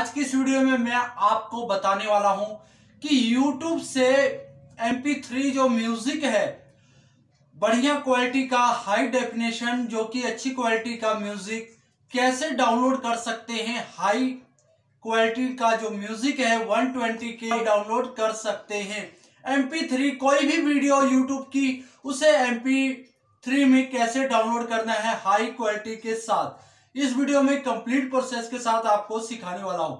आज की इस वीडियो में मैं आपको बताने वाला हूं कि YouTube से MP3 जो म्यूजिक है बढ़िया क्वालिटी का हाई डेफिनेशन जो कि अच्छी क्वालिटी का म्यूजिक कैसे डाउनलोड कर सकते हैं हाई क्वालिटी का जो म्यूजिक है 120 के डाउनलोड कर सकते हैं MP3 कोई भी वीडियो YouTube की उसे MP3 में कैसे डाउनलोड करना है हाई क्वालिटी के साथ इस वीडियो में कंप्लीट प्रोसेस के साथ आपको सिखाने वाला हूं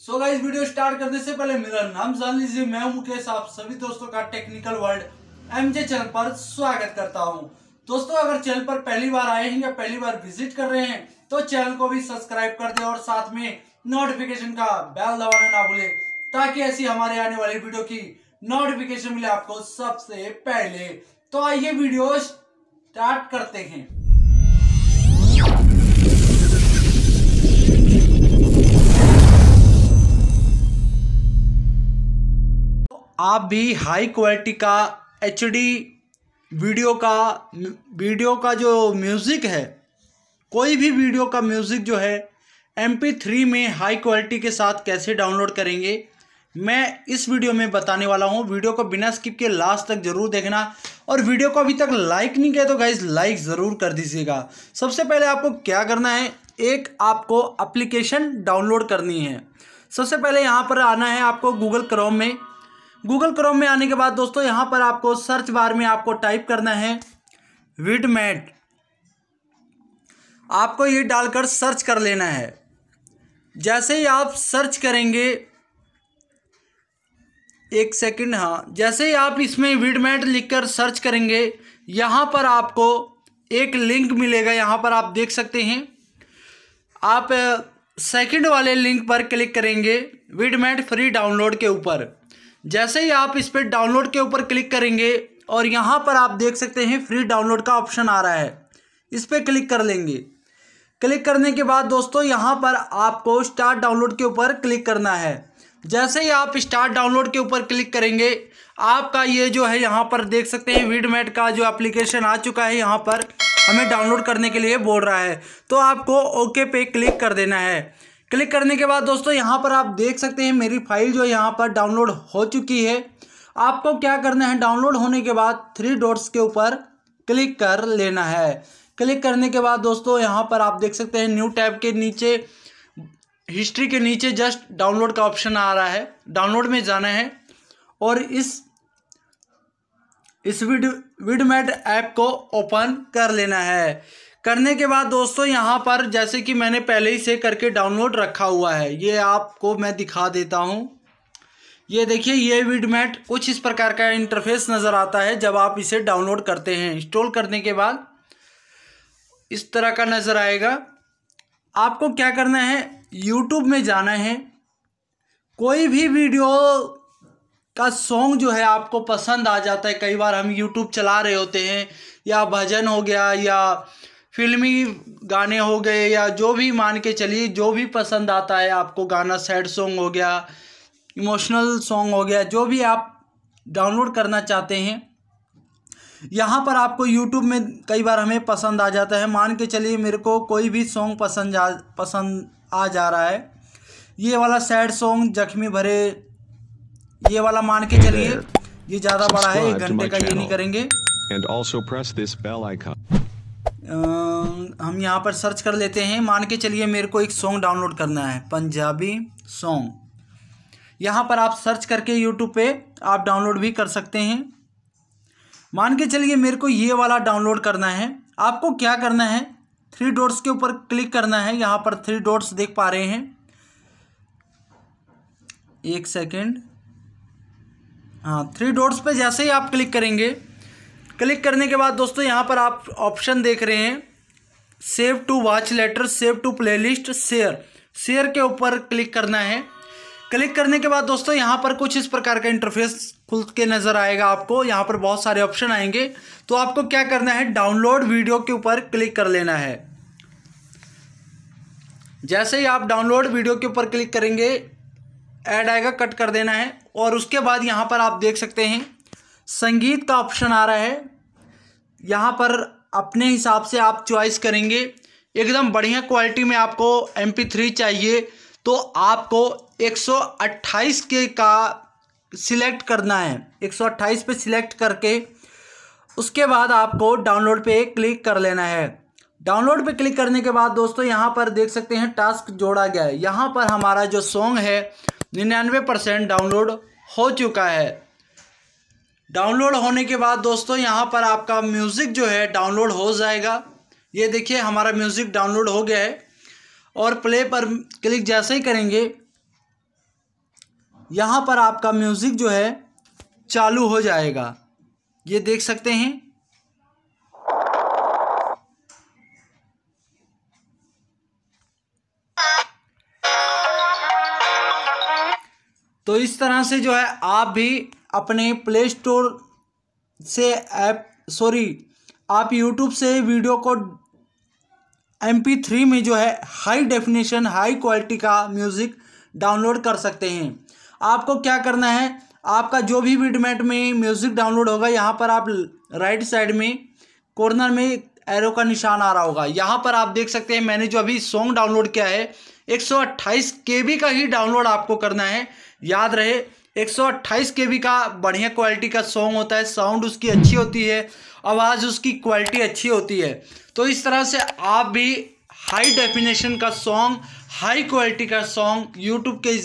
so so guys video start करने से पहले मेरा नाम जान लीजिए मैं हूं मुकेश आप सभी दोस्तों का टेक्निकल वर्ल्ड एमजे चैनल पर स्वागत करता हूं दोस्तों अगर चैनल पर पहली बार आए हैं या पहली बार विजिट कर रहे हैं तो चैनल को भी सब्सक्राइब कर दे और साथ में नोटिफिकेशन का बैल दबाना ना भूले ताकि ऐसी हमारे आने वाली वीडियो की नोटिफिकेशन मिले आपको सबसे पहले तो आइए वीडियो स्टार्ट करते हैं आप भी हाई क्वालिटी का एच वीडियो का वीडियो का जो म्यूज़िक है कोई भी वीडियो का म्यूज़िक जो है एम थ्री में हाई क्वालिटी के साथ कैसे डाउनलोड करेंगे मैं इस वीडियो में बताने वाला हूँ वीडियो को बिना स्किप के लास्ट तक जरूर देखना और वीडियो को अभी तक लाइक नहीं किया तो गाइज लाइक ज़रूर कर दीजिएगा सबसे पहले आपको क्या करना है एक आपको अप्लीकेशन डाउनलोड करनी है सबसे पहले यहाँ पर आना है आपको गूगल क्रोम में गूगल क्रोम में आने के बाद दोस्तों यहाँ पर आपको सर्च बार में आपको टाइप करना है विडमेट आपको ये डालकर सर्च कर लेना है जैसे ही आप सर्च करेंगे एक सेकंड हाँ जैसे ही आप इसमें विडमेट लिखकर सर्च करेंगे यहाँ पर आपको एक लिंक मिलेगा यहाँ पर आप देख सकते हैं आप सेकंड वाले लिंक पर क्लिक करेंगे विडमेट फ्री डाउनलोड के ऊपर जैसे ही आप इस पर डाउनलोड के ऊपर क्लिक करेंगे और यहाँ पर आप देख सकते हैं फ्री डाउनलोड का ऑप्शन आ रहा है इस पर क्लिक कर लेंगे क्लिक करने के बाद दोस्तों यहाँ पर आपको स्टार्ट डाउनलोड के ऊपर क्लिक करना है जैसे ही आप स्टार्ट डाउनलोड के ऊपर क्लिक करेंगे आपका ये जो है यहाँ पर देख सकते हैं वीडमेट का जो एप्लीकेशन आ चुका है यहाँ पर हमें डाउनलोड करने के लिए बोल रहा है तो आपको ओके पे क्लिक कर देना है क्लिक करने के बाद दोस्तों यहाँ पर आप देख सकते हैं मेरी फाइल जो यहाँ पर डाउनलोड हो चुकी है आपको क्या करना है डाउनलोड होने के बाद थ्री डॉट्स के ऊपर क्लिक कर लेना है क्लिक करने के बाद दोस्तों यहाँ पर आप देख सकते हैं न्यू टैब के नीचे हिस्ट्री के नीचे जस्ट डाउनलोड का ऑप्शन आ रहा है डाउनलोड में जाना है और इस इस विड विडमेट ऐप को ओपन कर लेना है करने के बाद दोस्तों यहाँ पर जैसे कि मैंने पहले ही से करके डाउनलोड रखा हुआ है ये आपको मैं दिखा देता हूँ ये देखिए ये विडमेट कुछ इस प्रकार का इंटरफेस नज़र आता है जब आप इसे डाउनलोड करते हैं इंस्टॉल करने के बाद इस तरह का नज़र आएगा आपको क्या करना है यूट्यूब में जाना है कोई भी वीडियो का सॉन्ग जो है आपको पसंद आ जाता है कई बार हम यूट्यूब चला रहे होते हैं या भजन हो गया या फिल्मी गाने हो गए या जो भी मान के चलिए जो भी पसंद आता है आपको गाना सैड सॉन्ग हो गया इमोशनल सॉन्ग हो गया जो भी आप डाउनलोड करना चाहते हैं यहाँ पर आपको यूट्यूब में कई बार हमें पसंद आ जाता है मान के चलिए मेरे को कोई भी सॉन्ग पसंद आ पसंद आ जा रहा है ये वाला सैड सॉन्ग जख्मी भरे ये वाला मान के चलिए ये ज़्यादा बड़ा है एक घंटे का ये नहीं करेंगे And also press this bell icon. हम यहाँ पर सर्च कर लेते हैं मान के चलिए मेरे को एक सॉन्ग डाउनलोड करना है पंजाबी सॉन्ग यहाँ पर आप सर्च करके यूट्यूब पे आप डाउनलोड भी कर सकते हैं मान के चलिए मेरे को ये वाला डाउनलोड करना है आपको क्या करना है थ्री डॉट्स के ऊपर क्लिक करना है यहाँ पर थ्री डॉट्स देख पा रहे हैं एक सेकेंड हाँ थ्री डॉट्स पर जैसे ही आप क्लिक करेंगे क्लिक करने के बाद दोस्तों यहाँ पर आप ऑप्शन देख रहे हैं save to watch later save to playlist share share के ऊपर क्लिक करना है क्लिक करने के बाद दोस्तों यहाँ पर कुछ इस प्रकार का इंटरफेस खुल के नज़र आएगा आपको यहाँ पर बहुत सारे ऑप्शन आएंगे तो आपको क्या करना है डाउनलोड वीडियो के ऊपर क्लिक कर लेना है जैसे ही आप डाउनलोड वीडियो के ऊपर क्लिक करेंगे ऐड आएगा कट कर देना है और उसके बाद यहाँ पर आप देख सकते हैं संगीत का ऑप्शन आ रहा है यहाँ पर अपने हिसाब से आप चॉइस करेंगे एकदम बढ़िया क्वालिटी में आपको एम थ्री चाहिए तो आपको 128 के का सिलेक्ट करना है 128 पे सिलेक्ट करके उसके बाद आपको डाउनलोड पे क्लिक कर लेना है डाउनलोड पे क्लिक करने के बाद दोस्तों यहाँ पर देख सकते हैं टास्क जोड़ा गया है यहाँ पर हमारा जो सॉन्ग है निन्यानवे परसेंट डाउनलोड हो चुका है डाउनलोड होने के बाद दोस्तों यहाँ पर आपका म्यूज़िक जो है डाउनलोड हो जाएगा ये देखिए हमारा म्यूज़िक डाउनलोड हो गया है और प्ले पर क्लिक जैसे ही करेंगे यहाँ पर आपका म्यूज़िक जो है चालू हो जाएगा ये देख सकते हैं तो इस तरह से जो है आप भी अपने प्ले स्टोर से ऐप सॉरी आप यूट्यूब से वीडियो को एम पी थ्री में जो है हाई डेफिनेशन हाई क्वालिटी का म्यूज़िक डाउनलोड कर सकते हैं आपको क्या करना है आपका जो भी वीडमेट में म्यूज़िक डाउनलोड होगा यहाँ पर आप राइट साइड में कॉर्नर में एरो का निशान आ रहा होगा यहाँ पर आप देख सकते हैं मैंने जो अभी सॉन्ग डाउनलोड किया है एक सौ का ही डाउनलोड आपको करना है याद रहे एक सौ का बढ़िया क्वालिटी का सॉन्ग होता है साउंड उसकी अच्छी होती है आवाज़ उसकी क्वालिटी अच्छी होती है तो इस तरह से आप भी हाई डेफिनेशन का सॉन्ग हाई क्वालिटी का सॉन्ग यूट्यूब के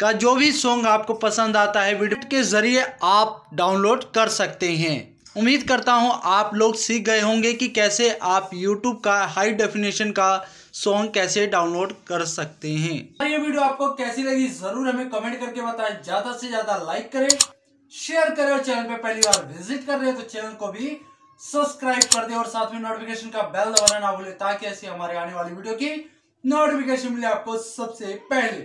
का जो भी सॉन्ग आपको पसंद आता है वीडियो के ज़रिए आप डाउनलोड कर सकते हैं उम्मीद करता हूँ आप लोग सीख गए होंगे कि कैसे आप YouTube का हाई डेफिनेशन का सॉन्ग कैसे डाउनलोड कर सकते हैं ये वीडियो आपको कैसी लगी जरूर हमें कमेंट करके बताएं ज्यादा से ज्यादा लाइक करें शेयर करें और चैनल पे पहली बार विजिट कर रहे हैं तो चैनल को भी सब्सक्राइब कर दे और साथ में नोटिफिकेशन का बेल दबाना ना भूले ताकि ऐसी हमारे आने वाली वीडियो की नोटिफिकेशन मिले आपको सबसे पहले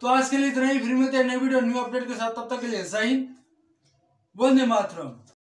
तो आज के लिए इतना ही फिर मिलते हैं नए वीडियो न्यू अपडेट के साथ तब तक के लिए जय वंदे मातरम